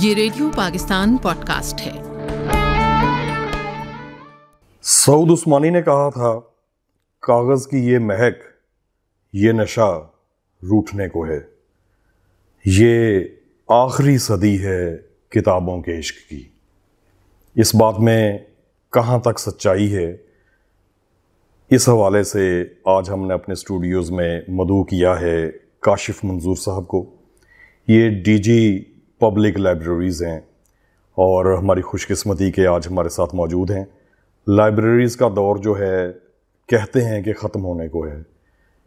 ये radio Pakistan podcast है सऊद उस्मानी ने कहा था कागज की ये महक ये नशा रूठने को है ये आखिरी सदी है किताबों के इश्क की इस बात में कहाँ तक सच्चाई है इस हवाले से आज हमने अपने स्टूडियोज़ में मदू किया है काशिफ मंजूर साहब को ये डीजी पब्लिक लाइब्रेरीज़ हैं और हमारी खुशकस्मती के आज हमारे साथ मौजूद हैं लाइब्रेरीज़ का दौर जो है कहते हैं कि ख़त्म होने को है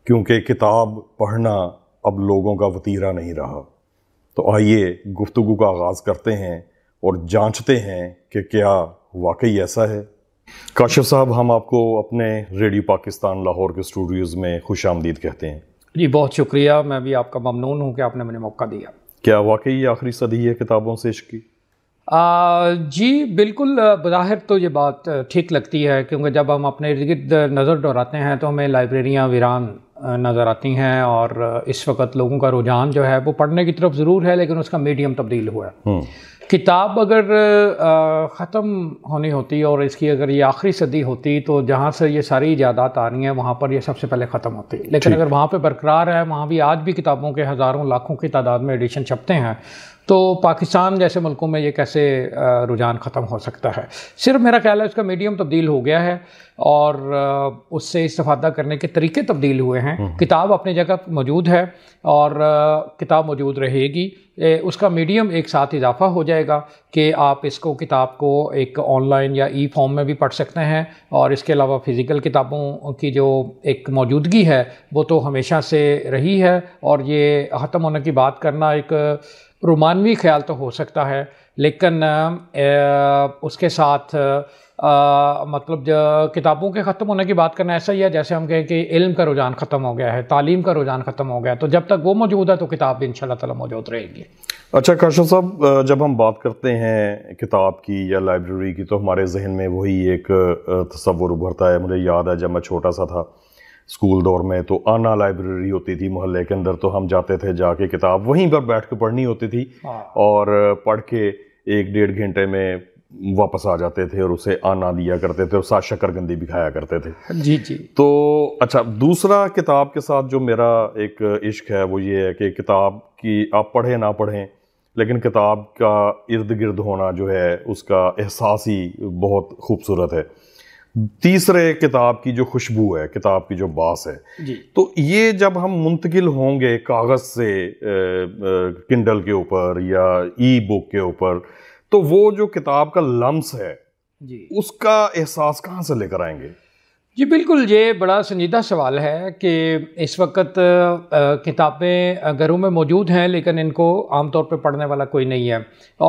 क्योंकि किताब पढ़ना अब लोगों का वतीरा नहीं रहा तो आइए गुफ्तु का आगाज़ करते हैं और जांचते हैं कि क्या वाकई ऐसा है काशिफ साहब हम आपको अपने रेडियो पाकिस्तान लाहौर के स्टूडियोज़ में खुश आमदीद कहते हैं जी बहुत शुक्रिया मैं भी आपका ममनून हूँ कि आपने मुझे मौका दिया क्या वाकई आखिरी सदी है किताबों से इश्क की जी बिल्कुल बाहर तो ये बात ठीक लगती है क्योंकि जब हम अपने इर्द गिर्द नज़र डराते हैं तो हमें लाइब्रेरियाँ वीरान नज़र आती हैं और इस वक्त लोगों का रुझान जो है वो पढ़ने की तरफ ज़रूर है लेकिन उसका मीडियम तब्दील हुआ है हम्म। किताब अगर ख़त्म होनी होती और इसकी अगर ये आखिरी सदी होती तो जहाँ से ये सारी ईजादात आ रही हैं वहाँ पर ये सबसे पहले ख़त्म होती लेकिन अगर वहाँ पर बरकरार है वहाँ भी आज भी किताबों के हज़ारों लाखों की तादाद में एडिशन छपते हैं तो पाकिस्तान जैसे मुल्कों में ये कैसे रुझान ख़त्म हो सकता है सिर्फ मेरा ख्याल है उसका मीडियम तब्दील हो गया है और उससे इस्ता करने के तरीके तब्दील हुए हैं हम्म। किताब अपनी जगह मौजूद है और किताब मौजूद रहेगी उसका मीडियम एक साथ इजाफा हो जाएगा कि आप इसको किताब को एक ऑनलाइन या ई फॉर्म में भी पढ़ सकते हैं और इसके अलावा फ़िज़िकल किताबों की जो एक मौजूदगी है वो तो हमेशा से रही है और ये ख़त्म होने की बात करना एक रोमानवी ख्याल तो हो सकता है लेकिन उसके साथ आ, मतलब किताबों के ख़त्म होने की बात करना ऐसा ही है जैसे हम कहें कि इल्म का रुझान ख़त्म हो गया है तालीम का रुझान ख़त्म हो गया है तो जब तक वो मौजूद है तो किताब भी इन तला मौजूद रहेगी अच्छा कर्शन साहब जब हम बात करते हैं किताब की या लाइब्रेरी की तो हमारे जहन में वही एक तस्वुर उभरता है मुझे याद है जब मैं छोटा सा था स्कूल दौर में तो आना लाइब्रेरी होती थी मोहल्ले के अंदर तो हम जाते थे जाके किताब वहीं पर बैठ के पढ़नी होती थी हाँ। और पढ़ के एक डेढ़ घंटे में वापस आ जाते थे और उसे आना दिया करते थे और साथ शक्करगंदी भी खाया करते थे जी जी तो अच्छा दूसरा किताब के साथ जो मेरा एक इश्क है वो ये है कि किताब की आप पढ़ें ना पढ़ें लेकिन किताब का इर्द गिर्द होना जो है उसका एहसास ही बहुत खूबसूरत है तीसरे किताब की जो खुशबू है किताब की जो बास है जी। तो ये जब हम मुंतकिल होंगे कागज़ से किंडल के ऊपर या ई बुक के ऊपर तो वो जो किताब का लम्स है जी। उसका एहसास कहाँ से लेकर आएंगे जी बिल्कुल ये बड़ा संजीदा सवाल है कि इस वक्त किताबें घरों में मौजूद हैं लेकिन इनको आमतौर पर पढ़ने वाला कोई नहीं है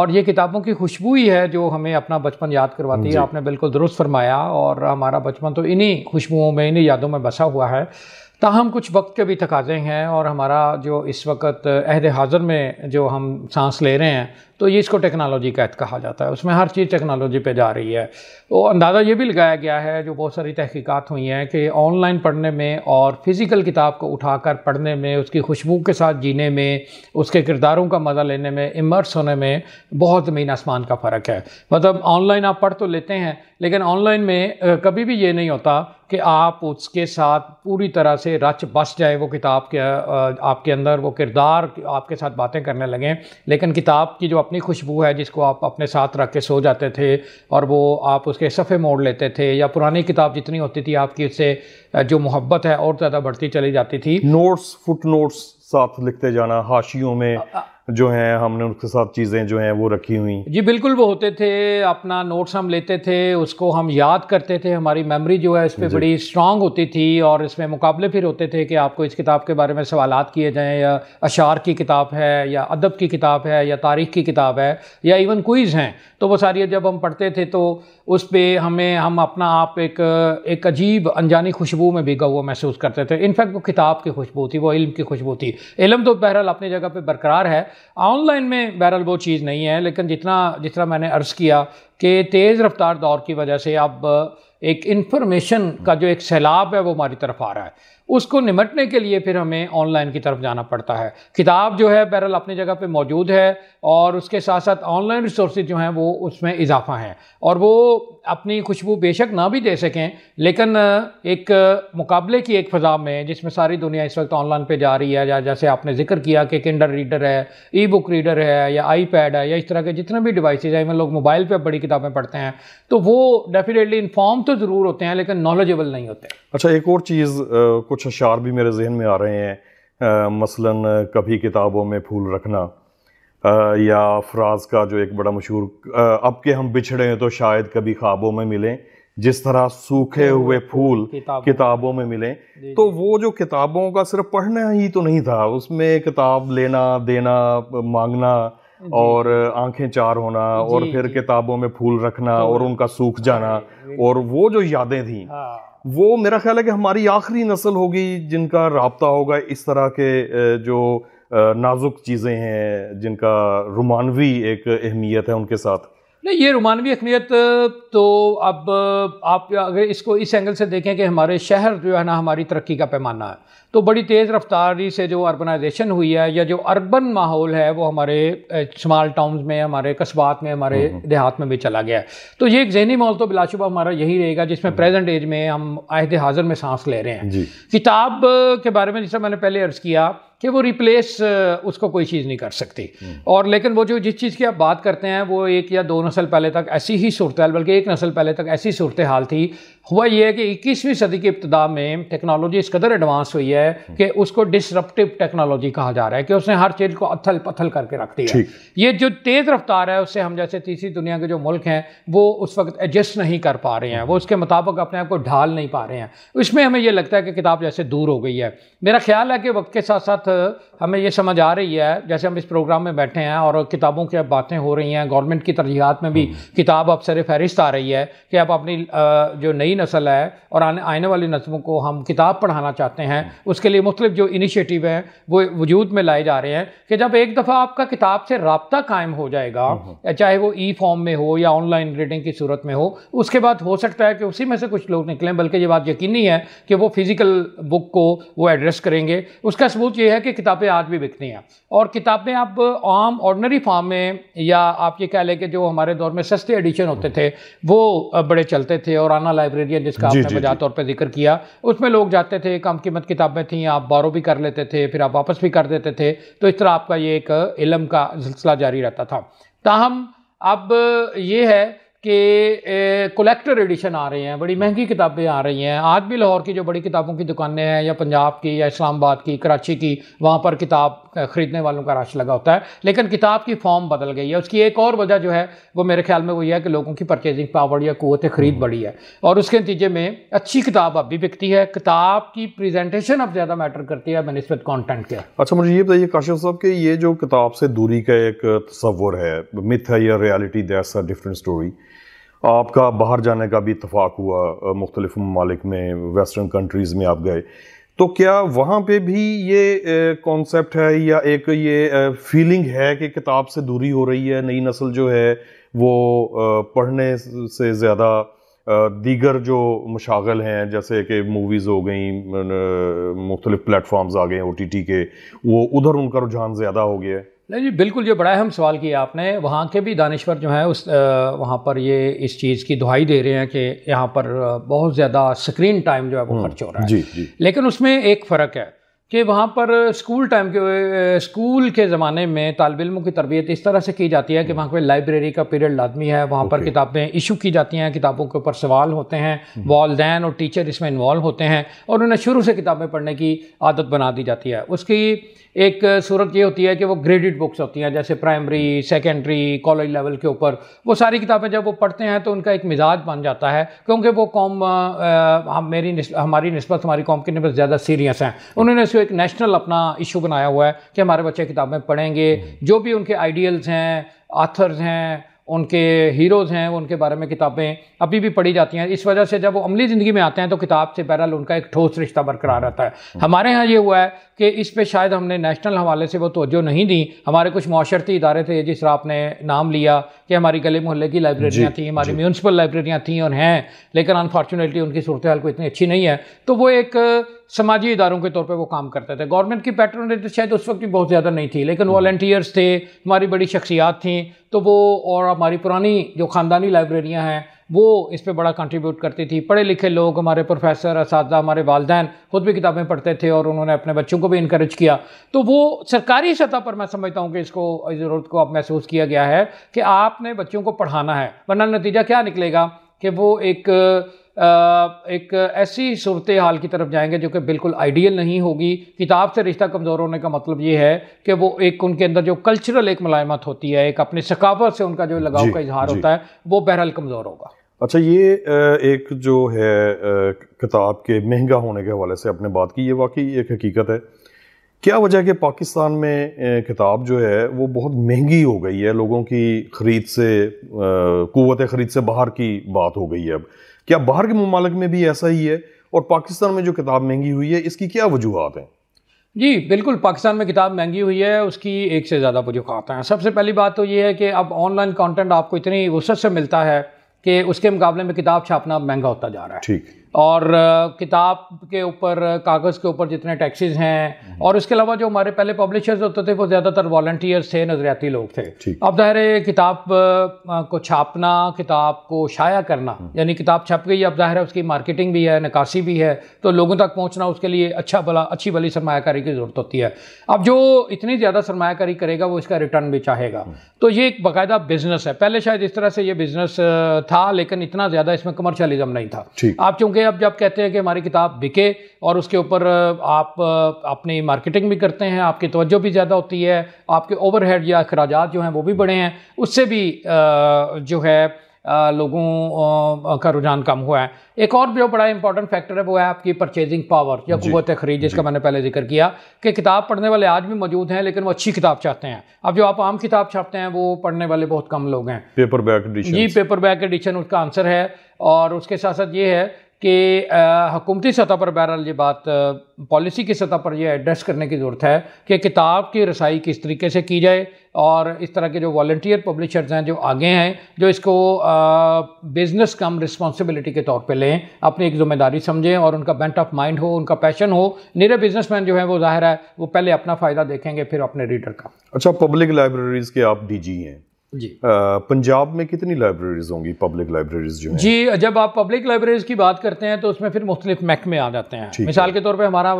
और ये किताबों की खुशबू ही है जो हमें अपना बचपन याद करवाती है आपने बिल्कुल दुरुस्त फरमाया और हमारा बचपन तो इन्हीं खुशबुओं में इन्हीं यादों में बसा हुआ है ताहम कुछ वक्त के भी तकाजे हैं और हमारा जो इस वक्त अहद हाज़र में जो हम सांस ले रहे हैं तो ये इसको टेक्नोलॉजी का कहा जाता है उसमें हर चीज़ टेक्नोलॉजी पे जा रही है तो अंदाज़ा ये भी लगाया गया है जो बहुत सारी तहकीकात हुई हैं कि ऑनलाइन पढ़ने में और फिज़िकल किताब को उठाकर पढ़ने में उसकी खुशबू के साथ जीने में उसके किरदारों का मज़ा लेने में इमर्स होने में बहुत ज़मीन आसमान का फ़र्क है मतलब ऑनलाइन आप पढ़ तो लेते हैं लेकिन ऑनलाइन में कभी भी ये नहीं होता कि आप उसके साथ पूरी तरह से रच बस जाए वो किताब के आपके अंदर वो किरदार आपके साथ बातें करने लगें लेकिन किताब की जो अपनी खुशबू है जिसको आप अपने साथ रख के सो जाते थे और वो आप उसके सफ़े मोड़ लेते थे या पुरानी किताब जितनी होती थी आपकी उससे जो मोहब्बत है और ज़्यादा बढ़ती चली जाती थी नोट्स फुट नोट्स साथ लिखते जाना हाशियों में जो है हमने उसके साथ चीज़ें जो हैं वो रखी हुई जी बिल्कुल वो होते थे अपना नोट्स हम लेते थे उसको हम याद करते थे हमारी मेमोरी जो है इस पर बड़ी स्ट्रांग होती थी और इसमें मुकाबले फिर होते थे कि आपको इस किताब के बारे में सवाल किए जाएँ या अशार की किताब है या अदब की किताब है या तारीख़ की किताब है या इवन क्विज़ हैं तो वो सारी जब हम पढ़ते थे तो उस पर हमें हम अपना आप एक एक अजीब अनजानी खुशबू में भीगा हुआ महसूस करते थे इनफैक्ट वो किताब की खुशबू थी वो इल्म की खुशबू थी इलम तो बहरहाल अपनी जगह पर बरकरार है ऑनलाइन में बहरहाल वो चीज़ नहीं है लेकिन जितना जिस तरह मैंने अर्ज़ किया कि तेज़ रफ्तार दौर की वजह से अब एक इन्फॉर्मेशन का जो एक सैलाब है वो हमारी तरफ आ रहा है उसको निमटने के लिए फिर हमें ऑनलाइन की तरफ जाना पड़ता है किताब जो है बहरल अपनी जगह पे मौजूद है और उसके साथ साथ ऑनलाइन रिसोर्स जो हैं वो उसमें इजाफा हैं और वो अपनी खुशबू बेशक ना भी दे सकें लेकिन एक मुकाबले की एक फ़ज़ा में जिसमें सारी दुनिया इस वक्त ऑनलाइन पे जा रही है या जैसे आपने जिक्र किया कि किंडर रीडर है ई बुक रीडर है या आई पैड है या इस तरह के जितने भी डिवाइस हैं इवन लोग मोबाइल पर बड़ी किताबें पढ़ते हैं तो वो डेफिनेटली इन्फॉर्म तो ज़रूर होते हैं लेकिन नॉलेजेबल नहीं होते अच्छा एक और चीज़ कुछ अशार भी मेरे जहन में आ रहे हैं मसला कभी किताबों में फूल रखना या फ्राज का जो एक बड़ा मशहूर अब के हम बिछड़े हैं तो शायद कभी ख्वाबों में मिलें जिस तरह सूखे हम्म, हुए फूल किताबों, किताबों में मिले तो वो जो किताबों का सिर्फ पढ़ना ही तो नहीं था उसमें किताब लेना देना मांगना और आंखें चार होना और फिर किताबों में फूल रखना और उनका सूख जाना और वो जो यादें थी हाँ। वो मेरा ख्याल है कि हमारी आखिरी नस्ल होगी जिनका रबता होगा इस तरह के जो नाजुक चीज़ें हैं जिनका रोमानवी एक अहमियत है उनके साथ नहीं ये रोमानवी अहमियत तो अब आप अगर इसको इस एंगल से देखें कि हमारे शहर जो है ना हमारी तरक्की का पैमाना है तो बड़ी तेज़ रफ्तारी से जो अर्बनाइजेशन हुई है या जो अर्बन माहौल है वो हमारे स्मॉल टाउन्स में हमारे कस्बात में हमारे हम्म, हम्म। देहात में भी चला गया है तो ये एक जहनी माहौल तो बिलाशुबा हमारा यही रहेगा जिसमें प्रेजेंट हम्म। एज में हम आहद हाजिर में सांस ले रहे हैं किताब के बारे में जैसा मैंने पहले अर्ज़ किया कि वो रिप्लेस उसको कोई चीज़ नहीं कर सकती हम्म। और लेकिन वो जो जिस चीज़ की आप बात करते हैं वो एक या दो नस्ल पहले तक ऐसी ही सूरत बल्कि एक नस्ल पहले तक ऐसी सूरत हाल थी हुआ यह है कि इक्कीसवीं सदी की इब्तदा में टेक्नोलॉजी इस कदर एडवांस हुई है हम्म। कि उसको डिसरप्टिव टेक्नोलॉजी कहा जा रहा है कि उसने हर चीज़ को अथल पथल करके रख दिया ये जो तेज़ रफ्तार है उससे हम जैसे तीसरी दुनिया के जो मुल्क हैं वो उस वक्त एडजस्ट नहीं कर पा रहे हैं वो हम्म। उसके मुताबिक अपने आप को ढाल नहीं पा रहे हैं इसमें हमें यह लगता है कि किताब जैसे दूर हो गई है मेरा ख्याल है कि वक्त के साथ साथ हमें ये समझ आ रही है जैसे हम इस प्रोग्राम में बैठे हैं और किताबों की अब बातें हो रही हैं गवर्नमेंट की तरजीहत में भी हम्म। किताब अब सर फहरिस्त आ रही है कि अब अपनी जो नई नस्ल है और आने आने वाली नस्लों को हम किताब पढ़ाना चाहते हैं हम्म। उसके लिए मुख्तलिफ जो इनिशिएटिव हैं वो वजूद में लाए जा रहे हैं कि जब एक दफ़ा आपका किताब से रबता कायम हो जाएगा हम्म, चाहे वो ई फॉर्म में हो या ऑनलाइन रीडिंग की सूरत में हो उसके बाद हो सकता है कि उसी में से कुछ लोग निकलें बल्कि ये बात यकीनी है कि वो फिज़िकल बुक को वो एड्रेस करेंगे उसका सबूत ये है कि किताबें किताबें आज भी बिकती हैं और किताबें आप आम ऑर्डनरी फार्म में या आप ये कह लें कि जो हमारे दौर में सस्ते एडिशन होते थे वो बड़े चलते थे और आना लाइब्रेरियन जिसका आपने बजा तौर पर जिक्र किया उसमें लोग जाते थे कम कीमत किताबें थी आप बारो भी कर लेते थे फिर आप वापस भी कर देते थे तो इस तरह आपका ये एक इलम का सिलसिला जारी रहता था ताहम अब ये है कि कलेक्टर एडिशन आ रहे हैं बड़ी महंगी किताबें आ रही हैं आज भी लाहौर की जो बड़ी किताबों की दुकानें हैं या पंजाब की या इस्लामाबाद की कराची की वहाँ पर किताब ख़रीदने वालों का रश लगा होता है लेकिन किताब की फॉर्म बदल गई है उसकी एक और वजह जो है वो मेरे ख्याल में वो ये है कि लोगों की परचेजिंग पावर या कुत ख़रीद हम्म। बढ़ी है और उसके नतीजे में अच्छी किताब अब भी बिकती है किताब की प्रजेंटेशन अब ज़्यादा मैटर करती है बनस्बत कॉन्टेंट के अच्छा मुझे ये बताइए काशिफ साहब कि ये जो किताब से दूरी का एक तस्वर है मिथ है या reality that's a different story आपका बाहर जाने का भी इतफाक़ हुआ मुख्तलिफ ममालिक में वेस्टर्न कंट्रीज़ में आप गए तो क्या वहाँ पे भी ये कॉन्सेप्ट है या एक ये फीलिंग है कि किताब से दूरी हो रही है नई नस्ल जो है वो पढ़ने से ज़्यादा दीगर जो मशागल हैं जैसे कि मूवीज़ हो गई मुख्तलिफ प्लेटफॉर्म्स आ गए ओ टी टी के वो उधर उनका रुझान ज़्यादा हो गया है नहीं जी बिल्कुल ये बड़ा अहम सवाल किया आपने वहाँ के भी दानश्वर जो हैं उस वहाँ पर ये इस चीज़ की दुहाई दे रहे हैं कि यहाँ पर बहुत ज़्यादा स्क्रीन टाइम जो है वो हम्म, खर्च हो रहा है जी जी लेकिन उसमें एक फ़र्क है कि वहाँ पर स्कूल टाइम के स्कूल के ज़माने में तालब इलमों की तरबियत इस तरह से की जाती है कि वहाँ पर लाइब्रेरी का पीरियड लाजमी है वहाँ पर किताबें इशू की जाती हैं किताबों के ऊपर सवाल होते हैं हम्म। वालदेन और टीचर इसमें इन्वॉल्व होते हैं और उन्हें शुरू से किताबें पढ़ने की आदत बना दी जाती है उसकी एक सूरत ये होती है कि वो ग्रेडिड बुक्स होती हैं जैसे प्राइमरी सेकेंडरी कॉलेज लेवल के ऊपर वो सारी किताबें जब वो पढ़ते हैं तो उनका एक मिजाज बन जाता है क्योंकि वो कौम मेरी हमारी नस्बत हमारी कौम की नस्बत ज़्यादा सीरियस हैं उन्होंने एक नेशनल अपना इशू बनाया हुआ है कि हमारे बच्चे किताबें पढ़ेंगे हम्म। जो भी उनके आइडियल्स हैं आथर्स हैं उनके हीरोज़ हैं उनके बारे में किताबें अभी भी पढ़ी जाती हैं इस वजह से जब वो अमली ज़िंदगी में आते हैं तो किताब से बहरहाल उनका एक ठोस रिश्ता बरकरार रहता है हम्म। हमारे यहाँ ये हुआ है कि इस पर शायद हमने नेशनल हवाले से वो तोज्जो नहीं दी हमारे कुछ माशरती इदारे थे जिस तरह आपने नाम लिया कि हमारी गले मोहल्ले की लाइब्रेरियाँ थी हमारी म्यूनसिपल लाइब्रेरियाँ थी और हैं लेकिन अनफॉर्चुनेटली उनकी सूरत हाल को इतनी अच्छी नहीं है तो वो एक समाजी इदारों के तौर पर वो काम करते थे गवर्नमेंट की पैटर्न रेट तो शायद उस वक्त भी बहुत ज़्यादा नहीं थी लेकिन वॉल्टियर्स थे हमारी बड़ी शख्सियात थी तो वो और हमारी पुरानी जो ख़ानदानी लाइब्रेरियाँ हैं वो इस पर बड़ा कंट्रीब्यूट करती थी पढ़े लिखे लोग हमारे प्रोफेसर इस हमारे वालदेन ख़ुद भी किताबें पढ़ते थे और उन्होंने अपने बच्चों को भी इनक्रेज किया तो वो सरकारी सतह पर मैं समझता हूँ कि इसको इस ज़रूरत को अब महसूस किया गया है कि आपने बच्चों को पढ़ाना है वरना नतीजा क्या निकलेगा कि वो एक एक ऐसी सूरत हाल की तरफ जाएंगे जो कि बिल्कुल आइडियल नहीं होगी किताब से रिश्ता कमज़ोर होने का मतलब ये है कि वो एक उनके अंदर जो कल्चरल एक मुलायमत होती है एक अपने सकाफत से उनका जो लगाव का इजहार होता है वो बहरहाल कमज़ोर होगा अच्छा ये एक जो है किताब के महंगा होने के हवाले से आपने बात की ये वाकई एक हकीकत है क्या वजह कि पाकिस्तान में किताब जो है वो बहुत महंगी हो गई है लोगों की ख़रीद से कुत ख़रीद से बाहर की बात हो गई है अब क्या बाहर के ममालक में भी ऐसा ही है और पाकिस्तान में जो किताब महंगी हुई है इसकी क्या वजूहत हैं जी बिल्कुल पाकिस्तान में किताब महंगी हुई है उसकी एक से ज़्यादा वजूहत हैं सबसे पहली बात तो ये है कि अब ऑनलाइन कंटेंट आपको इतनी वसत से मिलता है कि उसके मुकाबले में किताब छापना महंगा होता जा रहा है ठीक और किताब के ऊपर कागज़ के ऊपर जितने टैक्सेस हैं हम्म। और उसके अलावा जो हमारे पहले पब्लिशर्स होते थे वो ज़्यादातर वॉल्टियर्स थे नज़रियाती लोग थे अब ज़ाहिर है किताब को छापना किताब को शाया करना हम्म। यानी किताब छप गई अब ज़ाहिर है उसकी मार्केटिंग भी है निकासी भी है तो लोगों तक पहुँचना उसके लिए अच्छा भला अच्छी भली सरमाकारी की ज़रूरत होती है अब जो इतनी ज़्यादा सरमाकारी करेगा वो इसका रिटर्न भी चाहेगा हम्म। तो ये एक बाकायदा बिज़नेस है पहले शायद इस तरह से ये बिज़नेस था लेकिन इतना ज़्यादा इसमें कमर्शलिज्म नहीं था आप चूंकि अब जब कहते हैं कि हमारी किताब बिके और उसके ऊपर आप अपनी मार्केटिंग भी करते हैं आपकी तवज्जो भी ज़्यादा होती है आपके ओवरहेड या अखराज जो हैं वो भी बढ़े हैं उससे भी जो है लोगों का रुझान कम हुआ है एक और जो बड़ा इंपॉर्टेंट फैक्टर है वो है आपकी परचेजिंग पावर या कुत खरीद जिसका मैंने पहले जिक्र किया कि किताब पढ़ने वाले आज भी मौजूद हैं लेकिन वो अच्छी किताब चाहते हैं अब जो आप आम किताब छापते हैं वो पढ़ने वाले बहुत कम लोग हैं पेपर बैक एडिशन जी पेपर बैक एडिशन उसका आंसर है और उसके साथ साथ ये है कि हकूमती सतह पर बहरहाल ये बात पॉलिसी की सतह पर यह एड्रेस करने की ज़रूरत है कि किताब की रसाई किस तरीके से की जाए और इस तरह के जो वॉल्टियर पब्लिशर्स हैं जो आगे हैं जो इसको बिज़नेस कम रिस्पॉन्सिबिलिटी के तौर पे लें अपनी एक ज़िम्मेदारी समझें और उनका बेंट ऑफ माइंड हो उनका पैशन हो निरे मैन जो है वो ज़ाहिर है वो पहले अपना फ़ायदा देखेंगे फिर अपने रीडर का अच्छा पब्लिक लाइब्रेरीज़ के आप डी हैं जी पंजाब में कितनी लाइब्रेरीज होंगी पब्लिक लाइब्रेरीज जो जी जब आप पब्लिक लाइब्रेरीज की बात करते हैं तो उसमें फिर मुख्तलिफ महकमे आ जाते हैं मिसाल के तौर पे हमारा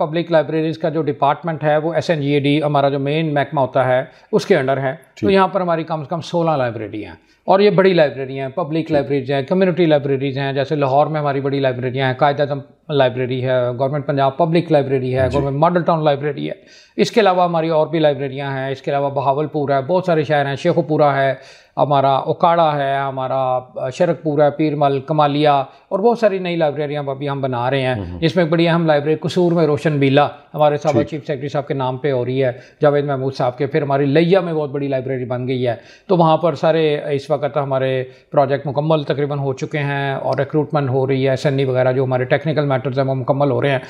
पब्लिक लाइब्रेरीज का जो डिपार्टमेंट है वो एस एन जी डी हमारा जो मेन महकमा होता है उसके अंडर है तो यहाँ पर हमारी कम से कम सोलह लाइब्रेरी हैं और ये बड़ी लाइब्रेरी हैं पब्लिक लाइब्रेरीज हैं कम्युनिटी लाइब्रेरीज हैं जैसे लाहौर में हमारी बड़ी लाइब्रेरियाँ हैं कायद लाइब्रेरी है गवर्नमेंट पंजाब पब्लिक लाइब्रेरी है गवर्नमेंट मॉडल टाउन लाइब्रेरी है इसके अलावा हमारी और भी लाइब्रेरियाँ हैं इसके अलावा बहावलपुर है बहुत सारे शहर हैं शेखपुरा है हमारा ओकाड़ा है हमारा शरकपुर है पीरमल कमालिया और बहुत सारी नई लाइब्रेरियाँ अभी हम बना रहे हैं जिसमें हम्म। एक बड़ी अहम लाइब्रेरी कसूर में रोशन बीला हमारे साहब चीफ सेक्रेटरी साहब के नाम पर हो रही है जावेद महमूद साहब के फिर हमारी लैया में बहुत बड़ी लाइब्रेरी बन गई है तो वहाँ पर सारे इस वक्त हमारे प्रोजेक्ट मुकम्मल तकरीबन हो चुके हैं और रिक्रूटमेंट हो रही है सन्नी वगैरह जो हमारे टेक्निकल मैटर्स हैं वो मुकम्मल हो रहे हैं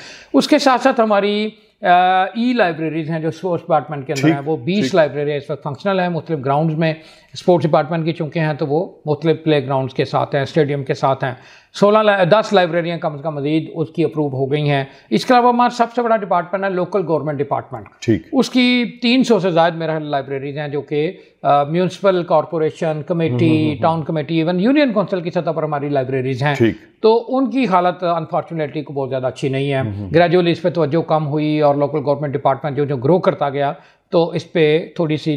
उसके साथ साथ हमारी ई uh, लाइब्रेरीज हैं जो स्पोर्ट्स डिपार्टमेंट के अंदर हैं वो बीस लाइब्रेरी इस वक्त फंक्शनल है मुख्तु ग्राउंड्स में स्पोर्ट्स डिपार्टमेंट की चूंकि हैं तो वो मुख्तु प्ले ग्राउंड के साथ हैं स्टेडियम के साथ हैं सोलह दस लाइब्रेरियाँ कम से कम मजीद उसकी अप्रूव हो गई हैं इसके अलावा हमारा सबसे बड़ा डिपार्टमेंट है लोकल गवर्नमेंट डिपार्टमेंट ठीक उसकी तीन सौ से ज़्यादा मेरा लाइब्रेरीज हैं जो कि municipal corporation committee town committee even union council की सतह पर हमारी लाइब्रेरीज हैं तो उनकी हालत अनफॉर्चुनेटली को बहुत ज़्यादा अच्छी नहीं है ग्रेजुअली हम्म, हम्म। इस पर तोज्जो कम हुई और लोकल गवर्नमेंट डिपार्टमेंट जो जो ग्रो करता गया तो इस पर थोड़ी सी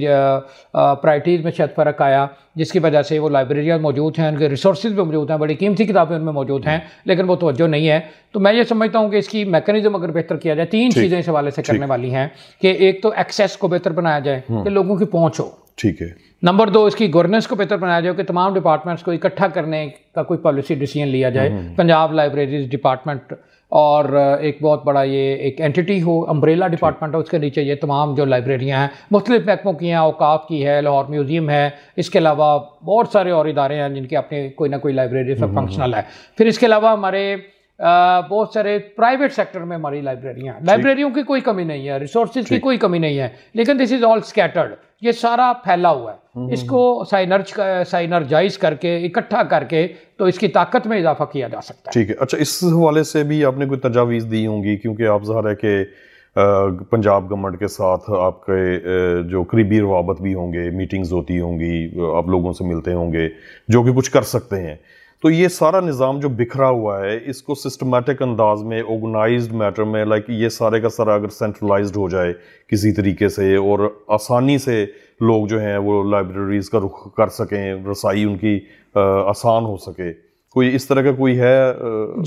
प्रायटीज़ में शायद फ़र्क आया जिसकी वजह से वो लाइब्रेरियाँ मौजूद हैं उनके रिसोर्स भी मौजूद हैं बड़ी कीमती किताबें उनमें मौजूद हैं हम्म। लेकिन वो तोज्जो नहीं है तो मैं ये समझता हूँ कि इसकी मैकेनिज्म अगर बेहतर किया जाए तीन चीज़ें इस हवाले से करने वाली हैं कि एक तो एक्सेस को बेहतर बनाया जाए हम्म। कि लोगों की पहुँच हो ठीक है नंबर दो इसकी गवर्नेंस को बेहतर बनाया जाए कि तमाम डिपार्टमेंट्स को इकट्ठा करने का कोई पॉलिसी डिसीजन लिया जाए हम्म। पंजाब लाइब्रेरीज डिपार्टमेंट और एक बहुत बड़ा ये एक एंटिटी हो अम्ब्रेला डिपार्टमेंट है उसके नीचे ये तमाम जो लाइब्रेरियाँ हैं मुख्तलिफ महकमों की हैं अवकाफ की है लाहौर म्यूज़ियम है इसके अलावा बहुत सारे और इदारे हैं जिनके अपने कोई ना कोई लाइब्रेरी सब फंक्शनल है फिर इसके अलावा हमारे बहुत सारे प्राइवेट सेक्टर में हमारी लाइब्रेरियाँ लाइब्रेरियों की कोई कमी नहीं है रिसोर्सेज की कोई कमी नहीं है लेकिन दिस इज ऑल स्कैटर्ड ये सारा फैला हुआ है हम्म, हम्म, इसको साइनर्ज हम्म। साइनर्जाइज करके इकट्ठा करके तो इसकी ताकत में इजाफा किया जा सकता है ठीक है अच्छा इस हवाले से भी आपने कोई तजावीज़ दी होंगी क्योंकि आप ज़ाहिर है कि पंजाब गवर्नमेंट के साथ आपके जो करीबी रवाबत भी होंगे मीटिंग्स होती होंगी आप लोगों से मिलते होंगे जो कि कुछ कर सकते हैं तो ये सारा निज़ाम जो बिखरा हुआ है इसको सिस्टमेटिक अंदाज में ऑर्गनाइज मैटर में लाइक ये सारे का सारा अगर सेंट्रलाइज हो जाए किसी तरीके से और आसानी से लोग जो हैं वो लाइब्रेरीज़ का रुख कर सकें रसाई उनकी आसान हो सके कोई इस तरह का कोई है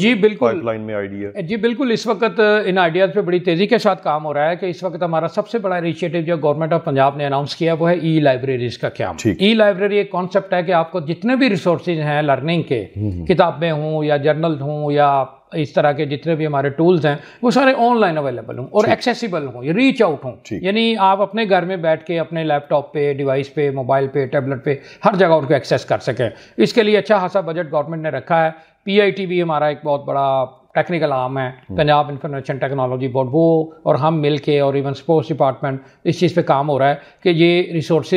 जी बिल्कुल पाइपलाइन में आइडिया जी बिल्कुल इस वक्त इन आइडियाज़ पे बड़ी तेज़ी के साथ काम हो रहा है कि इस वक्त हमारा सबसे बड़ा इनिशिएटिव जो गवर्नमेंट ऑफ पंजाब ने अनाउंस किया वो है ई लाइब्रेरीज का क्या ई लाइब्रेरी मतलब? एक कॉन्सेप्ट है कि आपको जितने भी रिसोर्सेज हैं लर्निंग के हम्म, हम्म। किताबें हों या जर्नल हों या इस तरह के जितने भी हमारे टूल्स हैं वो सारे ऑनलाइन अवेलेबल हों और एक्सेसिबल हों रीच आउट हों यानी आप अपने घर में बैठ के अपने लैपटॉप पे डिवाइस पे मोबाइल पे टैबलेट पे हर जगह उनको एक्सेस कर सकें इसके लिए अच्छा खासा बजट गवर्नमेंट ने रखा है पी भी हमारा एक बहुत बड़ा टेक्निकल आर्म है पंजाब इंफॉर्मेशन टेक्नोलॉजी बोर्ड वो और हम मिल के और इवन स्पोर्ट्स डिपार्टमेंट इस चीज़ पे काम हो रहा है कि ये रिसोर्स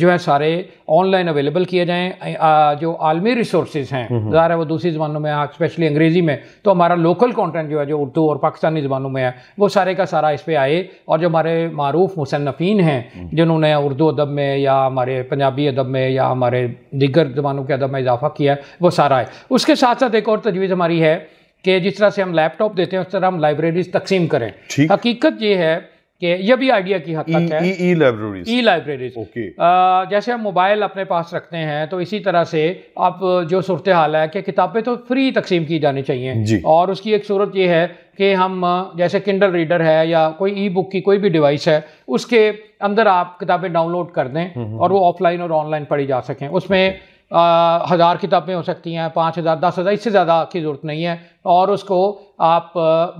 जो है सारे ऑनलाइन अवेलेबल किए जाएँ जो आलमी रिसोर्स हैं ज़ाहिर है वो दूसरी ज़बानों में स्पेशली अंग्रेज़ी में तो हमारा लोकल कॉन्टेंट जो है जो उर्दू और पाकिस्तानी ज़बानों में है वो सारे का सारा इस पर आए और जो हमारे मरूफ मुसनफ़ीन हैं जिन्होंने उर्दू अदब में या हमारे पंजाबी अदब में या हमारे दिगर ज़बानों के अदब में इजाफा किया है वो सारा है उसके साथ साथ एक और तजवीज़ हमारी है कि जिस तरह से हम लैपटॉप देते हैं उस तरह हम लाइब्रेरीज तकसीम करें हकीकत ये है कि यह भी आइडिया की हद तक e- है e libraries e libraries okay जैसे हम मोबाइल अपने पास रखते हैं तो इसी तरह से आप जो सूरत हाल है कि किताबें तो फ्री तकसीम की जानी चाहिए और उसकी एक सूरत यह है कि हम जैसे किंडल रीडर है या कोई ई बुक की कोई भी डिवाइस है उसके अंदर आप किताबें डाउनलोड कर दें हम्म, हम्म। और वो ऑफलाइन और ऑनलाइन पढ़ी जा सकें उसमें हज़ार किताबें हो सकती हैं पाँच हज़ार दस हज़ार इससे ज़्यादा की ज़रूरत नहीं है और उसको आप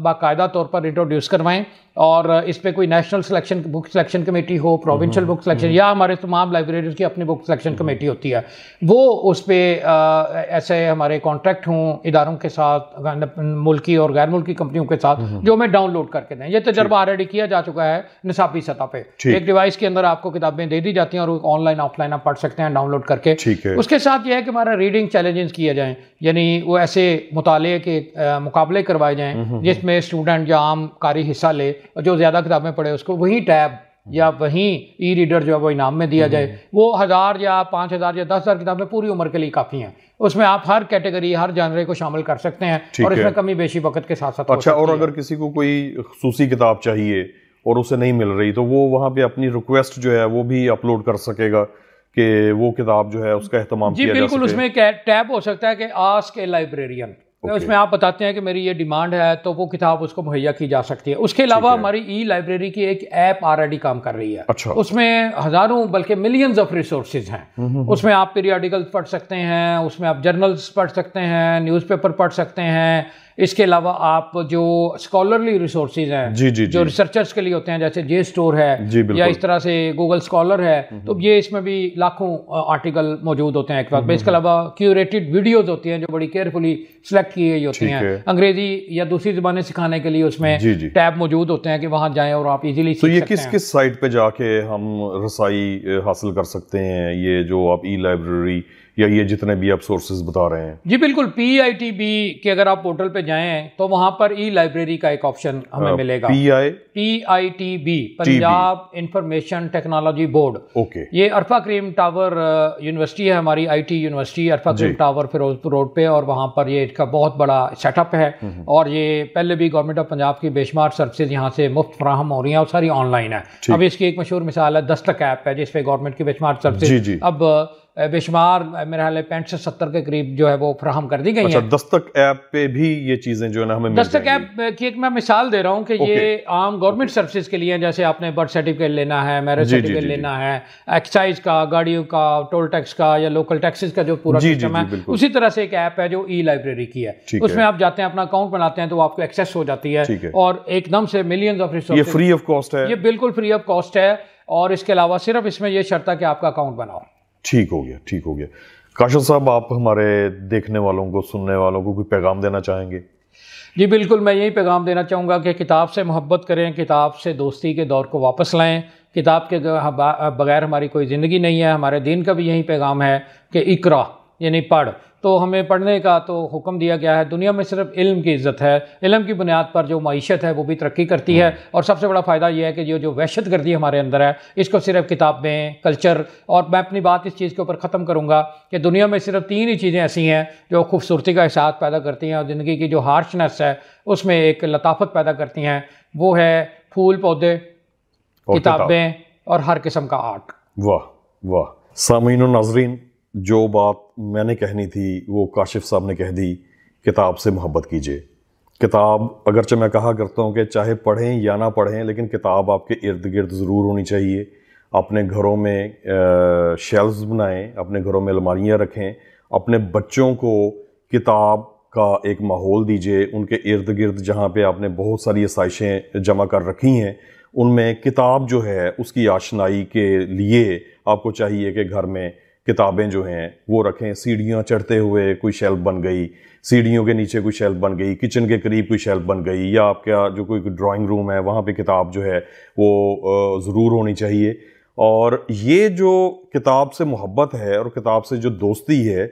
बाकायदा तौर पर इंट्रोड्यूस करवाएं और इस पर कोई national selection book selection committee हो प्रोविंशियल बुक सिलेक्शन या हमारे तमाम लाइब्रेरीज की अपनी बुक सिलेक्शन कमेटी होती है वो उस पर ऐसे हमारे कॉन्ट्रैक्ट हों इदारों के साथ मुल्की और गैर मुल्की कंपनियों के साथ हम्म, हम्म। जो हमें डाउनलोड करके दें ये तजर्बा ऑलरेडी किया जा चुका है निसाबी सतह पर एक डिवाइस के अंदर आपको किताबें दे दी जाती हैं और ऑनलाइन ऑफलाइन आप पढ़ सकते हैं डाउनलोड करके उसके साथ यह है कि हमारा रीडिंग चैलेंजेस किए जाएँ यानी वो ऐसे मुताले के मुकाबले करवाए जाएँ हम्म, हम्म, हम्म। जिसमें स्टूडेंट या आम कारी हिस्सा ले और जो ज़्यादा किताबें पढ़े उसको वही टैब या वहीं ई रीडर जो है वो इनाम में दिया जाए वो हज़ार या पाँच हज़ार या दस हज़ार किताबें पूरी उम्र के लिए काफ़ी हैं उसमें आप हर कैटेगरी हर जानरे को शामिल कर सकते हैं और इसमें कमी बेशी वक्त के साथ साथ अच्छा और अगर किसी को कोई खसूसी किताब चाहिए और उसे नहीं मिल रही तो वो वहाँ पे अपनी रिक्वेस्ट जो है वो भी अपलोड कर सकेगा कि वो किताब जो है उसका अहतमाम जी बिल्कुल उसमें टैब हो सकता है कि आस्क ए लाइब्रेरियन तो okay. उसमें आप बताते हैं कि मेरी ये डिमांड है तो वो किताब उसको मुहैया की जा सकती है उसके अलावा हमारी ई लाइब्रेरी की एक ऐप ऑलरेडी काम कर रही है अच्छा। उसमें हज़ारों बल्कि मिलियंस ऑफ रिसोर्सेज हैं हम्म, हम्म, हम्म। उसमें आप पीरियडिकल्स पढ़ सकते हैं उसमें आप जर्नल्स पढ़ सकते हैं न्यूज़पेपर पढ़ सकते हैं इसके अलावा आप जो स्कॉलरली रिसोर्सेज हैं जी, जी, जो रिसर्चर्स के लिए होते हैं जैसे जे स्टोर है या इस तरह से गूगल स्कॉलर है तो ये इसमें भी लाखों आर्टिकल मौजूद होते हैं एक वक्त इसके अलावा क्यूरेटेड वीडियोज़ होती हैं जो बड़ी केयरफुली सिलेक्ट सेलेक्ट किए होती हैं अंग्रेजी या दूसरी जबानें सिखाने के लिए उसमें टैब मौजूद होते हैं कि वहाँ जाएं और आप इजीली तो ये किस किस साइट पे जाके हम रसाई हासिल कर सकते हैं ये जो आप ई लाइब्रेरी या ये जितने भी आप सोर्सेज बता रहे हैं जी बिल्कुल पी आई टी बी के अगर आप पोर्टल पे जाएं तो वहां पर ई लाइब्रेरी का एक ऑप्शन हमें हाँ, मिलेगा P I P I T B Punjab information technology board okay ये अरफा क्रीम टावर यूनिवर्सिटी है हमारी I T university Arfa Kareem tower Ferozepur road पे और वहाँ पर ये इसका बहुत बड़ा सेटअप है और ये पहले भी गवर्नमेंट ऑफ पंजाब की बेशमार सर्विसेज यहाँ से मुफ्त फ्राहम हो रही है और सारी ऑनलाइन है अब इसकी एक मशहूर मिसाल है दस्तक ऐप है जिसपे गवर्नमेंट की बेशमार सर्विस अब बेशुमार मेरा ख्याल पैंठ से सत्तर के करीब जो है वो फ्राहम कर दी गई अच्छा, है दस्तक ऐप पे भी ये चीज़ें जो है ना हमें दस्तक ऐप की एक मैं मिसाल दे रहा हूँ कि ये आम गवर्नमेंट सर्विसेज के लिए जैसे आपने बर्थ सर्टिफिकेट लेना है मैरिज सर्टिफिकेट लेना है एक्साइज का गाड़ियों का टोल टैक्स का या लोकल टैक्सेज का जो पूरा सिस्टम है उसी तरह से एक ऐप है जो ई लाइब्रेरी की है उसमें आप जाते हैं अपना अकाउंट बनाते हैं तो आपको एक्सेस हो जाती है और एकदम से million of resource free of cost है ये बिल्कुल फ्री ऑफ कॉस्ट है और इसके अलावा सिर्फ इसमें यह शर्त है कि आपका अकाउंट बनाओ ठीक हो गया ठीक हो गया काशल साहब आप हमारे देखने वालों को सुनने वालों को कोई पैगाम देना चाहेंगे जी बिल्कुल मैं यही पैगाम देना चाहूँगा कि किताब से मोहब्बत करें किताब से दोस्ती के दौर को वापस लाएं किताब के हाँ, बगैर हमारी कोई ज़िंदगी नहीं है हमारे दिन का भी यही पैगाम है कि इकरा यानी पढ़ तो हमें पढ़ने का तो हुक्म दिया गया है दुनिया में सिर्फ इल्म की इज़्ज़त है इल्म की बुनियाद पर जो मीशत है वो भी तरक्की करती है हम्म। और सबसे बड़ा फ़ायदा यह है कि जो जो वहशत गर्दी हमारे अंदर है इसको सिर्फ किताबें कल्चर और मैं अपनी बात इस चीज़ के ऊपर ख़त्म करूँगा कि दुनिया में सिर्फ तीन ही चीज़ें ऐसी हैं जो खूबसूरती का एहसास पैदा करती हैं और ज़िंदगी की जो हार्शनेस है उसमें एक लताफत पैदा करती हैं वो है फूल पौधे किताबें और हर किस्म का आर्ट वाह वाह सामीन नाजरीन जो बात मैंने कहनी थी वो काशिफ साहब ने कह दी किताब से मोहब्बत कीजिए किताब अगरचे मैं कहा करता हूँ कि चाहे पढ़ें या ना पढ़ें लेकिन किताब आपके इर्द गिर्द ज़रूर होनी चाहिए अपने घरों में शेल्स बनाएं अपने घरों में अलमारियाँ रखें अपने बच्चों को किताब का एक माहौल दीजिए उनके इर्द गिर्द जहाँ पे आपने बहुत सारी आसाइशें जमा कर रखी हैं उनमें किताब जो है उसकी आशनाई के लिए आपको चाहिए कि घर में किताबें जो हैं वो रखें सीढ़ियाँ चढ़ते हुए कोई शेल्फ बन गई सीढ़ियों के नीचे कोई शेल्फ बन गई किचन के करीब कोई शेल्फ बन गई या आपका जो कोई ड्राइंग रूम है वहाँ पे किताब जो है वो ज़रूर होनी चाहिए और ये जो किताब से मोहब्बत है और किताब से जो दोस्ती है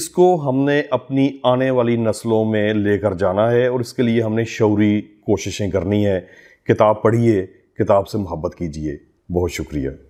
इसको हमने अपनी आने वाली नस्लों में लेकर जाना है और इसके लिए हमने शौरी कोशिशें करनी है किताब पढ़िए किताब से मोहब्बत कीजिए बहुत शुक्रिया